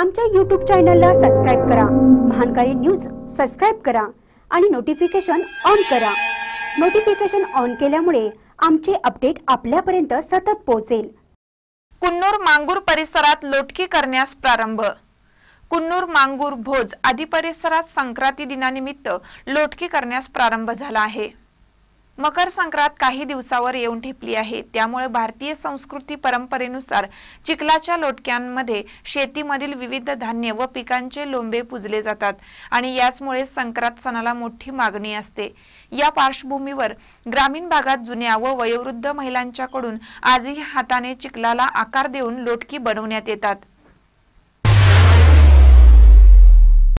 आमच्या यूट्यूब चॅनलला सबस्क्राईब करा महानकारी न्यूज सबस्क्राईब करा आणि नोटिफिकेशन ऑन करा नोटिफिकेशन ऑन केल्यामुळे आमचे अपडेट आपल्यापर्यंत सतत पोहोचेल कुन्नूर मांगूर परिसरात लोटकी करण्यास प्रारंभ कुन्नूर मांगूर भोज आदी परिसरात संक्रांती दिनानिमित्त लोटकी करण्यास प्रारंभ झाला आहे मकर संक्रांत काही दिवसावर येऊन ठेपली आहे त्यामुळे भारतीय संस्कृती परंपरेनुसार चिखलाच्या लोटक्यांमध्ये शेतीमधील विविध धान्य व पिकांचे लोंबे पुजले जातात आणि याचमुळे संक्रांत सणाला मोठी मागणी असते या पार्श्वभूमीवर ग्रामीण भागात जुन्या व वयोवृद्ध महिलांच्याकडून आजही हाताने चिखलाला आकार देऊन लोटकी बनवण्यात येतात